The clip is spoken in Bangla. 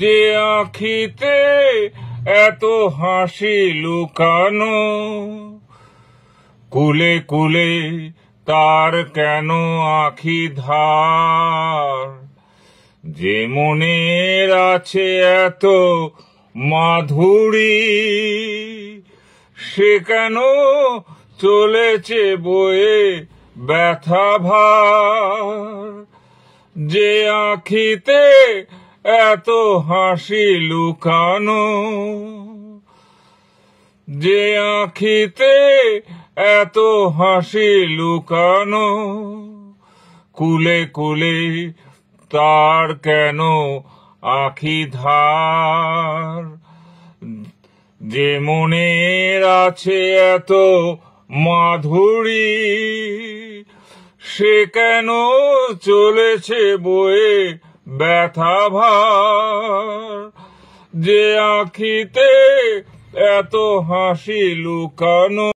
যে আঁখিতে এত হাসি লুকানো কুলে কুলে তার কেন আঁখি ধার যে মনের আছে এত মাধুরী সে কেন চলেছে বয়ে ব্যথা ভার যে আঁখিতে এত হাসি লুকানো যে আঁখিতে এত হাসি লুকানো কুলে কুলে তার কেন আখি ধার যে মনের আছে এত মাধুরী সে কেন চলেছে বয়ে ব্যথা ভার যে আঁখিতে এত হাসি লুকানো